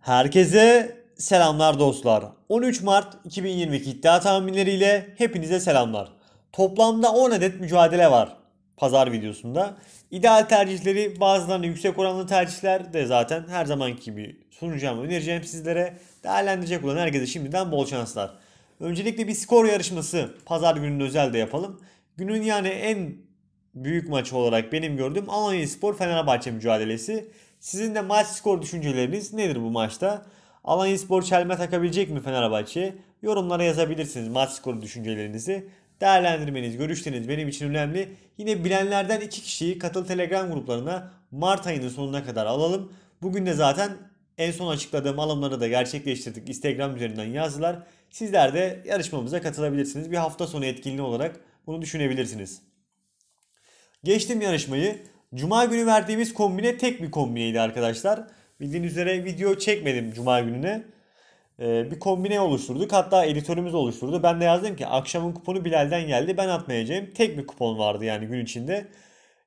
Herkese selamlar dostlar. 13 Mart 2022 iddia tahminleriyle hepinize selamlar. Toplamda 10 adet mücadele var pazar videosunda. İdeal tercihleri bazılarına yüksek oranlı tercihler de zaten her zamanki gibi sunacağım önereceğim sizlere. Değerlendirecek olan herkese şimdiden bol şanslar. Öncelikle bir skor yarışması pazar gününün özel de yapalım. Günün yani en büyük maçı olarak benim gördüğüm Alanya Spor Fenerbahçe mücadelesi. Sizin de maç skor düşünceleriniz nedir bu maçta? Alanya Spor çelme takabilecek mi Fenerbahçe? Yorumlara yazabilirsiniz maç skoru düşüncelerinizi. Değerlendirmeniz, görüşleriniz benim için önemli. Yine bilenlerden iki kişiyi katıl Telegram gruplarına Mart ayının sonuna kadar alalım. Bugün de zaten en son açıkladığım alımları da gerçekleştirdik. Instagram üzerinden yazdılar. Sizler de yarışmamıza katılabilirsiniz. Bir hafta sonu etkinliği olarak bunu düşünebilirsiniz. Geçtim yarışmayı. Cuma günü verdiğimiz kombine tek bir kombineydi arkadaşlar. Bildiğiniz üzere video çekmedim Cuma gününe. Ee, bir kombine oluşturduk. Hatta editörümüz oluşturdu. Ben de yazdım ki akşamın kuponu Bilal'den geldi. Ben atmayacağım. Tek bir kupon vardı yani gün içinde.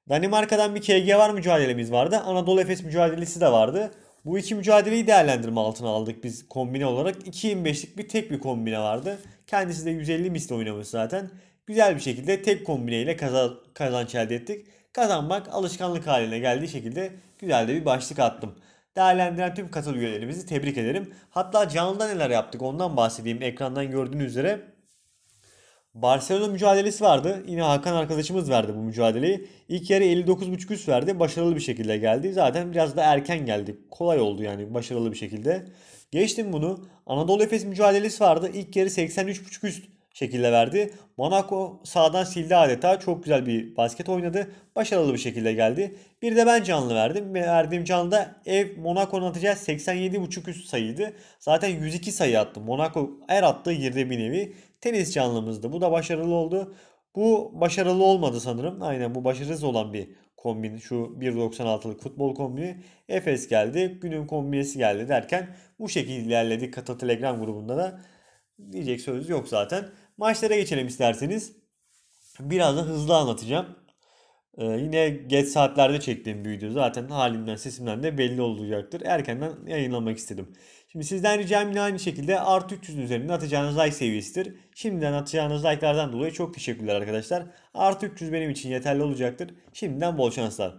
Danimarka'dan bir KG var mücadelemiz vardı. Anadolu Efes mücadelesi de vardı. Bu iki mücadeleyi değerlendirme altına aldık biz kombine olarak. 2.25'lik bir tek bir kombine vardı. Kendisi de 150 misli oynamış zaten. Güzel bir şekilde tek kombineyle kazanç elde ettik kazanmak alışkanlık haline geldiği şekilde güzel de bir başlık attım. Değerlendiren tüm katıl üyelerimizi tebrik ederim. Hatta canlıda neler yaptık ondan bahsedeyim. Ekrandan gördüğünüz üzere Barcelona mücadelesi vardı. Yine Hakan arkadaşımız verdi bu mücadeleyi. İlk yarı 59.5 üst verdi. Başarılı bir şekilde geldi. Zaten biraz da erken geldik Kolay oldu yani başarılı bir şekilde. Geçtim bunu. Anadolu Efes mücadelesi vardı. İlk yarı 83.5 üst şekilde verdi. Monaco sağdan sildi adeta. Çok güzel bir basket oynadı. Başarılı bir şekilde geldi. Bir de ben canlı verdim. Verdiğim canlı da ev Monaco'nun atacağı 87.5 üst sayıydı. Zaten 102 sayı attı. Monaco her attığı girdi bir nevi. Tenis canlımızdı. Bu da başarılı oldu. Bu başarılı olmadı sanırım. Aynen bu başarısız olan bir kombin. Şu 1.96'lık futbol kombini. Efes geldi. Günün kombinesi geldi derken bu şekilde ilerledik. Kata Telegram grubunda da diyecek söz yok zaten. Maçlara geçelim isterseniz. Biraz da hızlı anlatacağım. Ee, yine geç saatlerde çektiğim bir video zaten halimden sesimden de belli olacaktır. Erkenden yayınlamak istedim. Şimdi sizden ricam yine aynı şekilde artı 300'ün üzerinde atacağınız like seviyesidir. Şimdiden atacağınız like'lardan dolayı çok teşekkürler arkadaşlar. Artı 300 benim için yeterli olacaktır. Şimdiden bol şanslar.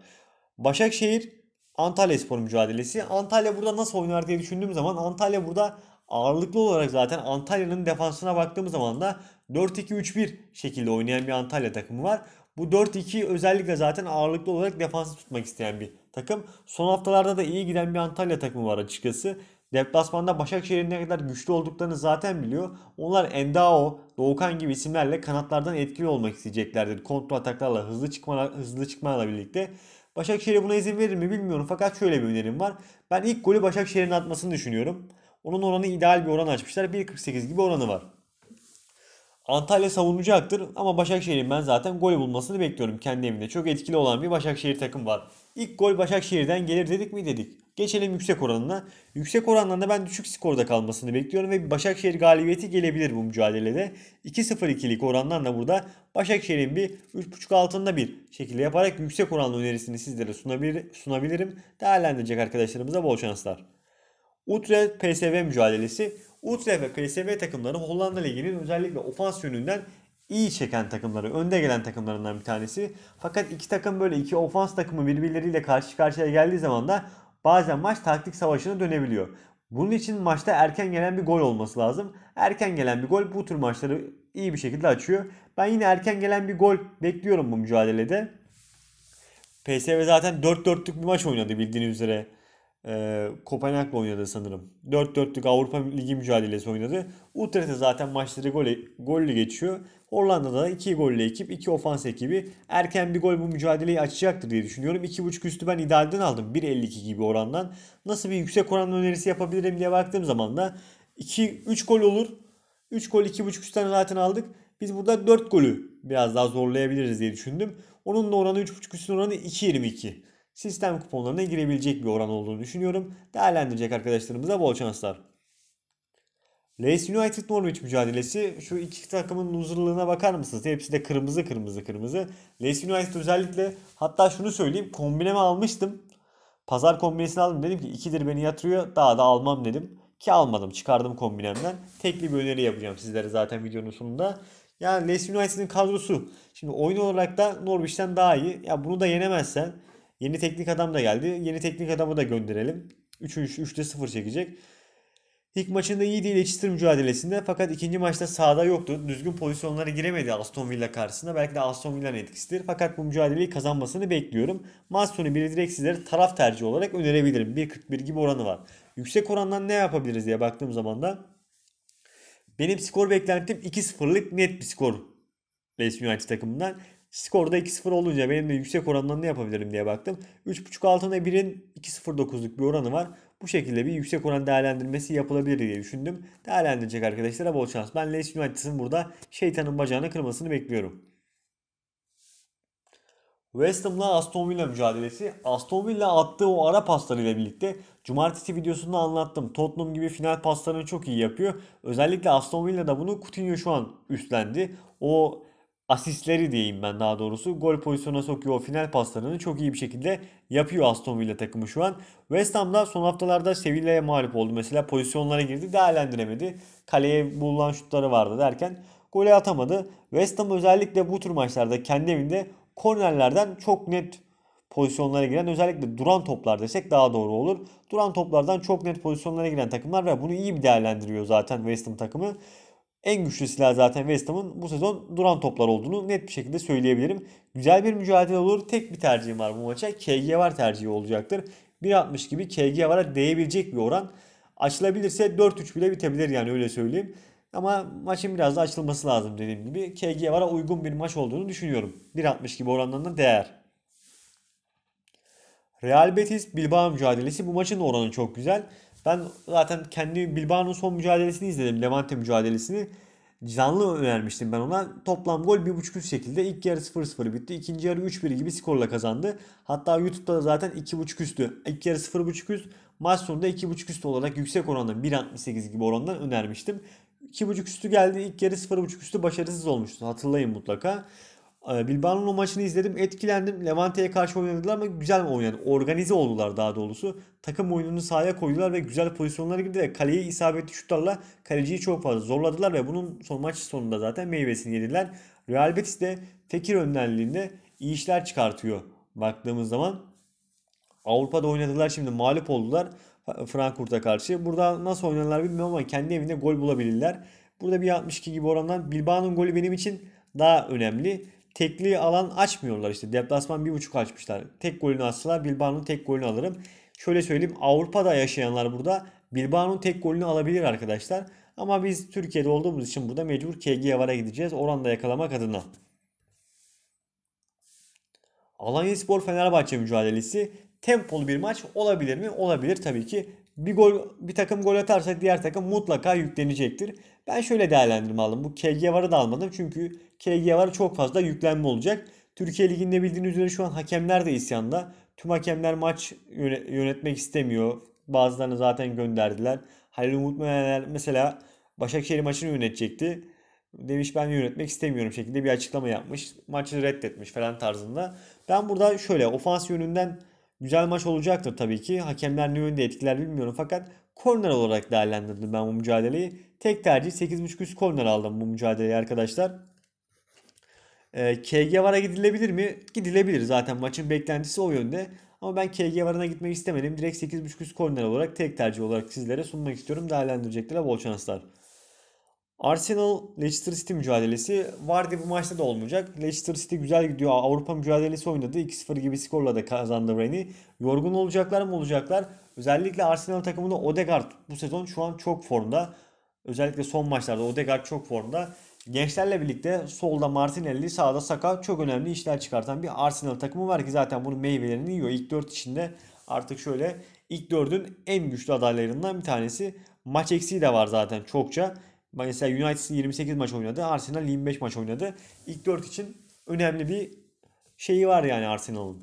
Başakşehir Antalya Spor mücadelesi. Antalya burada nasıl oynar diye düşündüğüm zaman Antalya burada ağırlıklı olarak zaten Antalya'nın defansına baktığımız zaman da 4-2-3-1 şekilde oynayan bir Antalya takımı var. Bu 4-2 özellikle zaten ağırlıklı olarak defansı tutmak isteyen bir takım. Son haftalarda da iyi giden bir Antalya takımı var açıkçası. Deplasmanda Başakşehir'in ne kadar güçlü olduklarını zaten biliyor. Onlar Endao, Doğukan gibi isimlerle kanatlardan etkili olmak isteyeceklerdir. Kontrol ataklarla hızlı çıkma hızlı çıkmayla birlikte. Başakşehir buna izin verir mi bilmiyorum fakat şöyle bir önerim var. Ben ilk golü Başakşehir'in atmasını düşünüyorum. Onun oranı ideal bir oran açmışlar. 1.48 gibi oranı var. Antalya savunacaktır ama Başakşehir'in ben zaten gol bulmasını bekliyorum kendi evinde. Çok etkili olan bir Başakşehir takım var. İlk gol Başakşehir'den gelir dedik mi dedik. Geçelim yüksek oranına. Yüksek orandan da ben düşük skorda kalmasını bekliyorum ve Başakşehir galibiyeti gelebilir bu mücadelede. 2-0-2'lik orandan da burada Başakşehir'in bir 3.5 altında bir şekilde yaparak yüksek oranlı önerisini sizlere sunabilir, sunabilirim. Değerlendirecek arkadaşlarımıza bol şanslar. Utrecht PSV mücadelesi. Utrecht ve PSV takımları Hollanda Ligi'nin özellikle ofans yönünden iyi çeken takımları, önde gelen takımlarından bir tanesi. Fakat iki takım böyle iki ofans takımı birbirleriyle karşı karşıya geldiği zaman da bazen maç taktik savaşına dönebiliyor. Bunun için maçta erken gelen bir gol olması lazım. Erken gelen bir gol bu tür maçları iyi bir şekilde açıyor. Ben yine erken gelen bir gol bekliyorum bu mücadelede. PSV zaten 4-4'lük bir maç oynadı bildiğiniz üzere e, Kopenhag'la oynadı sanırım. 4-4'lük Avrupa Ligi mücadelesi oynadı. Utrecht'e zaten maçları gole, golle geçiyor. Hollanda'da 2 golle ekip, 2 ofans ekibi. Erken bir gol bu mücadeleyi açacaktır diye düşünüyorum. 2.5 üstü ben idealden aldım. 1.52 gibi orandan. Nasıl bir yüksek oran önerisi yapabilirim diye baktığım zaman da 2-3 gol olur. 3 gol 2.5 üstten zaten aldık. Biz burada 4 golü biraz daha zorlayabiliriz diye düşündüm. Onun da oranı 3.5 üstün oranı 2.22 sistem kuponlarına girebilecek bir oran olduğunu düşünüyorum. Değerlendirecek arkadaşlarımıza bol şanslar. Leeds United Norwich mücadelesi şu iki takımın huzurluluğuna bakar mısınız? Hepsi de kırmızı kırmızı kırmızı. Leeds United özellikle hatta şunu söyleyeyim kombineme almıştım. Pazar kombinesini aldım dedim ki ikidir beni yatırıyor daha da almam dedim. Ki almadım çıkardım kombinemden. Tekli bir öneri yapacağım sizlere zaten videonun sonunda. Yani Leeds United'ın kadrosu şimdi oyun olarak da Norwich'ten daha iyi. Ya bunu da yenemezsen Yeni teknik adam da geldi. Yeni teknik adamı da gönderelim. 3-3'te 0 çekecek. İlk maçında iyi değil Leicester mücadelesinde fakat ikinci maçta sahada yoktu. Düzgün pozisyonlara giremedi Aston Villa karşısında. Belki de Aston Villa'nın etkisidir. Fakat bu mücadeleyi kazanmasını bekliyorum. Maç bir biri direkt sizlere taraf tercihi olarak önerebilirim. 1.41 gibi oranı var. Yüksek orandan ne yapabiliriz diye baktığım zaman da benim skor beklentim 2-0'lık net bir skor Leicester United takımından. Skorda 2-0 olunca benim de yüksek orandan ne yapabilirim diye baktım. 3.5 altına 1'in 2.09'luk bir oranı var. Bu şekilde bir yüksek oran değerlendirmesi yapılabilir diye düşündüm. Değerlendirecek arkadaşlara bol şans. Ben Leeds United'ın burada şeytanın bacağını kırmasını bekliyorum. West Ham'la Aston Villa mücadelesi. Aston Villa attığı o ara paslarıyla birlikte cumartesi videosunda anlattım. Tottenham gibi final paslarını çok iyi yapıyor. Özellikle Aston Villa'da bunu Coutinho şu an üstlendi. O asistleri diyeyim ben daha doğrusu. Gol pozisyonuna sokuyor. Final paslarını çok iyi bir şekilde yapıyor Aston Villa takımı şu an. West Ham'da son haftalarda Sevilla'ya mağlup oldu. Mesela pozisyonlara girdi değerlendiremedi. Kaleye bulunan şutları vardı derken golü atamadı. West Ham özellikle bu tür maçlarda kendi evinde kornerlerden çok net pozisyonlara giren özellikle duran toplar desek daha doğru olur. Duran toplardan çok net pozisyonlara giren takımlar ve bunu iyi bir değerlendiriyor zaten West Ham takımı. En güçlü silah zaten West Ham'ın bu sezon duran toplar olduğunu net bir şekilde söyleyebilirim. Güzel bir mücadele olur. Tek bir tercihim var bu maça. KG var tercihi olacaktır. 1.60 gibi KG vara değebilecek bir oran. Açılabilirse 4-3 bile bitebilir yani öyle söyleyeyim. Ama maçın biraz da açılması lazım dediğim gibi. KG vara uygun bir maç olduğunu düşünüyorum. 1.60 gibi oranlarına değer. Real Betis Bilbao mücadelesi bu maçın oranı çok güzel. Ben zaten kendi Bilbao'nun son mücadelesini izledim. Levante mücadelesini. Canlı önermiştim ben ona. Toplam gol 1.5 üst şekilde. ilk yarı 0-0 bitti. ikinci yarı 3-1 gibi skorla kazandı. Hatta YouTube'da da zaten 2.5 üstü. İlk yarı 0.5 üst. Maç sonunda 2.5 üstü olarak yüksek oranda 1.68 gibi orandan önermiştim. 2.5 üstü geldi. ilk yarı 0.5 üstü başarısız olmuştu. Hatırlayın mutlaka. Ee, Bilbao'nun o maçını izledim. Etkilendim. Levante'ye karşı oynadılar ama güzel oynadı. Organize oldular daha doğrusu. Takım oyununu sahaya koydular ve güzel pozisyonlara girdiler. Kaleye isabetli şutlarla kaleciyi çok fazla zorladılar ve bunun son maç sonunda zaten meyvesini yediler. Real Betis de Fekir önderliğinde iyi işler çıkartıyor baktığımız zaman. Avrupa'da oynadılar şimdi mağlup oldular Frankfurt'a karşı. Burada nasıl oynadılar? bilmiyorum ama kendi evinde gol bulabilirler. Burada bir 62 gibi orandan Bilbao'nun golü benim için daha önemli tekli alan açmıyorlar işte. Deplasman 1.5 açmışlar. Tek golünü atsalar Bilbao'nun tek golünü alırım. Şöyle söyleyeyim Avrupa'da yaşayanlar burada Bilbao'nun tek golünü alabilir arkadaşlar. Ama biz Türkiye'de olduğumuz için burada mecbur KG Yavar'a gideceğiz. Oranda yakalamak adına. Alanya Spor Fenerbahçe mücadelesi tempolu bir maç olabilir mi? Olabilir tabii ki. Bir gol bir takım gol atarsa diğer takım mutlaka yüklenecektir. Ben şöyle değerlendirme aldım. Bu KG varı da almadım. Çünkü KG varı çok fazla yüklenme olacak. Türkiye Ligi'nde bildiğiniz üzere şu an hakemler de isyanda. Tüm hakemler maç yönetmek istemiyor. Bazılarını zaten gönderdiler. Halil Umut Meneler mesela Başakşehir maçını yönetecekti. Demiş ben yönetmek istemiyorum şeklinde bir açıklama yapmış. Maçı reddetmiş falan tarzında. Ben burada şöyle ofans yönünden güzel maç olacaktır tabii ki. Hakemler ne yönde etkiler bilmiyorum fakat korner olarak değerlendirdim ben bu mücadeleyi. Tek tercih 8.5 üst korner aldım bu mücadeleyi arkadaşlar. Ee, KG VAR'a gidilebilir mi? Gidilebilir zaten maçın beklentisi o yönde. Ama ben KG VAR'ına gitmek istemedim. Direkt 8.5 üst korner olarak tek tercih olarak sizlere sunmak istiyorum. Değerlendireceklere bol şanslar. Arsenal Leicester City mücadelesi vardı bu maçta da olmayacak. Leicester City güzel gidiyor. Avrupa mücadelesi oynadı. 2-0 gibi skorla da kazandı Ren'i. Yorgun olacaklar mı olacaklar? Özellikle Arsenal takımında Odegaard bu sezon şu an çok formda. Özellikle son maçlarda Odegaard çok formda. Gençlerle birlikte solda Martinelli, sağda Saka çok önemli işler çıkartan bir Arsenal takımı var ki zaten bunun meyvelerini yiyor. İlk 4 içinde artık şöyle ilk 4'ün en güçlü adaylarından bir tanesi. Maç eksiği de var zaten çokça. Mesela United 28 maç oynadı. Arsenal 25 maç oynadı. İlk 4 için önemli bir şeyi var yani Arsenal'ın.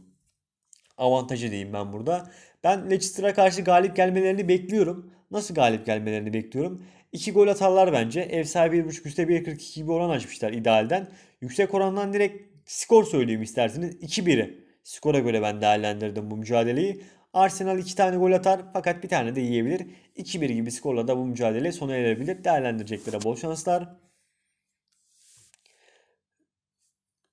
Avantajı diyeyim ben burada. Ben Leicester'a karşı galip gelmelerini bekliyorum. Nasıl galip gelmelerini bekliyorum? 2 gol atarlar bence. Ev sahibi 1.5 üstte 1.42 gibi oran açmışlar idealden. Yüksek orandan direkt skor söyleyeyim isterseniz. 2-1'i skora göre ben değerlendirdim bu mücadeleyi. Arsenal 2 tane gol atar fakat bir tane de yiyebilir. 2-1 gibi skorla da bu mücadele sona erebilir. değerlendirecekleri bol şanslar.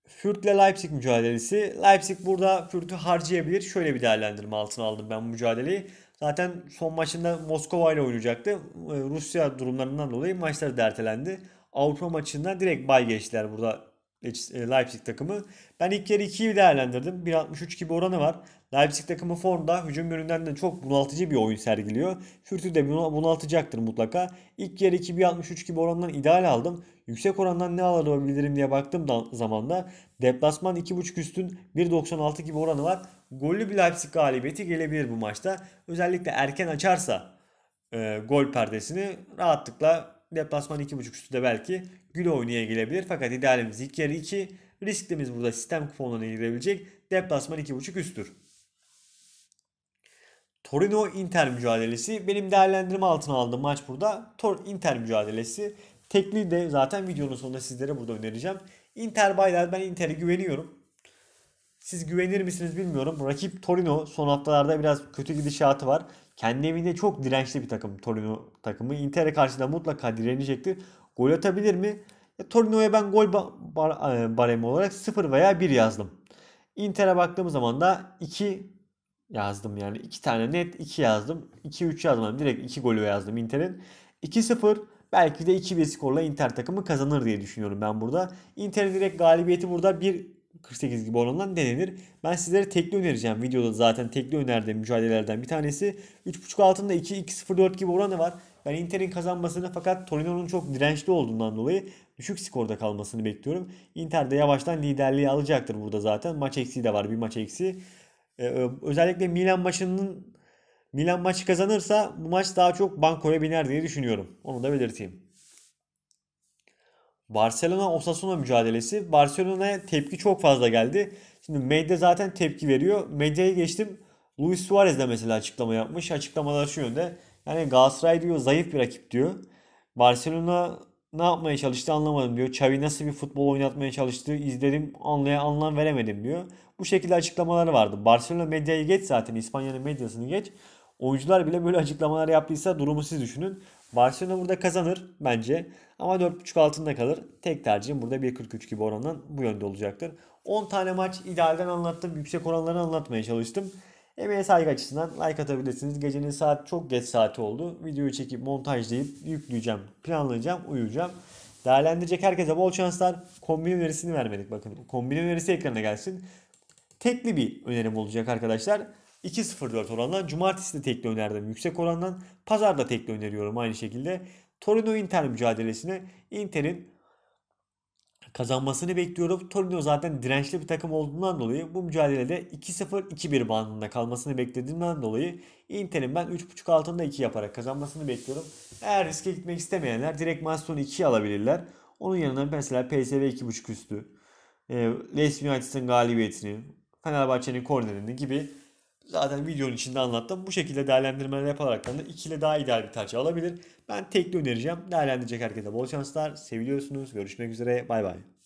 Fürth ile Leipzig mücadelesi. Leipzig burada Fürth'ü harcayabilir. Şöyle bir değerlendirme altına aldım ben bu mücadeleyi. Zaten son maçında Moskova ile oynayacaktı. Ee, Rusya durumlarından dolayı maçları dertelendi. Avrupa maçından direkt bay geçtiler burada e, Leipzig takımı. Ben ilk yarı 2'yi değerlendirdim. 1.63 gibi oranı var. Leipzig takımı formda hücum yönünden de çok bunaltıcı bir oyun sergiliyor. Fürtü de bunaltacaktır mutlaka. İlk yarı 2 1.63 gibi orandan ideal aldım. Yüksek orandan ne alabilirim diye baktım da zamanda deplasman 2.5 üstün 1.96 gibi oranı var. Gollü bir Leipzig galibiyeti gelebilir bu maçta. Özellikle erken açarsa e, gol perdesini rahatlıkla deplasman 2.5 üstü de belki gül oynaya gelebilir. Fakat idealimiz ilk yarı 2. Risklimiz burada sistem kuponuna girebilecek. Deplasman 2.5 üsttür. Torino Inter mücadelesi benim değerlendirme altına aldığım maç burada. Tor Inter mücadelesi. Tekli de zaten videonun sonunda sizlere burada önereceğim. Inter baylar ben Inter'e güveniyorum. Siz güvenir misiniz bilmiyorum. Rakip Torino son haftalarda biraz kötü gidişatı var. Kendi evinde çok dirençli bir takım Torino takımı. Inter'e karşı da mutlaka direnecektir. Gol atabilir mi? E, Torino'ya ben gol ba- bar- e, baremi olarak 0 veya 1 yazdım. Inter'e baktığım zaman da 2 yazdım yani. 2 tane net 2 yazdım. 2-3 yazmadım. Direkt 2 golü yazdım Inter'in. 2-0 belki de 2-1 skorla Inter takımı kazanır diye düşünüyorum ben burada. Inter'in direkt galibiyeti burada bir 48 gibi orandan denenir. Ben sizlere tekli önereceğim. Videoda zaten tekli önerdiğim mücadelelerden bir tanesi. 3.5 altında 2-2-0-4 gibi oranı var. Ben Inter'in kazanmasını fakat Torino'nun çok dirençli olduğundan dolayı düşük skorda kalmasını bekliyorum. Inter de yavaştan liderliği alacaktır burada zaten. Maç eksiği de var bir maç eksiği. Ee, e, özellikle Milan maçının Milan maçı kazanırsa bu maç daha çok bankoya biner diye düşünüyorum. Onu da belirteyim. Barcelona Osasuna mücadelesi. Barcelona'ya tepki çok fazla geldi. Şimdi medya zaten tepki veriyor. Medyaya geçtim. Luis Suarez de mesela açıklama yapmış. Açıklamalar şu yönde. Yani Galatasaray diyor zayıf bir rakip diyor. Barcelona ne yapmaya çalıştı anlamadım diyor. Xavi nasıl bir futbol oynatmaya çalıştı izledim anlaya anlam veremedim diyor. Bu şekilde açıklamaları vardı. Barcelona medyayı geç zaten İspanya'nın medyasını geç. Oyuncular bile böyle açıklamalar yaptıysa durumu siz düşünün. Barcelona burada kazanır bence ama 4.5 altında kalır. Tek tercihim burada 1.43 gibi orandan bu yönde olacaktır. 10 tane maç idealden anlattım. Yüksek oranları anlatmaya çalıştım. Emeğe saygı açısından like atabilirsiniz. Gecenin saat çok geç saati oldu. Videoyu çekip montajlayıp yükleyeceğim, planlayacağım, uyuyacağım. Değerlendirecek herkese bol şanslar. Kombin önerisini vermedik bakın. Kombin önerisi ekranına gelsin. Tekli bir önerim olacak arkadaşlar. 2.04 orandan. Cumartesi de tekli önerdim yüksek orandan. Pazar'da tekli öneriyorum aynı şekilde. Torino Inter mücadelesine Inter'in kazanmasını bekliyorum. Torino zaten dirençli bir takım olduğundan dolayı bu mücadelede 2-0-2-1 bandında kalmasını beklediğimden dolayı Inter'in ben 3.5 altında 2 yaparak kazanmasını bekliyorum. Eğer riske gitmek istemeyenler direkt maç sonu 2'ye alabilirler. Onun yanında mesela PSV 2.5 üstü, e, Leeds United'ın galibiyetini, Fenerbahçe'nin kornerini gibi zaten videonun içinde anlattım. Bu şekilde değerlendirmeler yaparak da ikili daha ideal bir tercih alabilir. Ben tekli önereceğim. Değerlendirecek herkese bol şanslar. Seviliyorsunuz. Görüşmek üzere. Bay bay.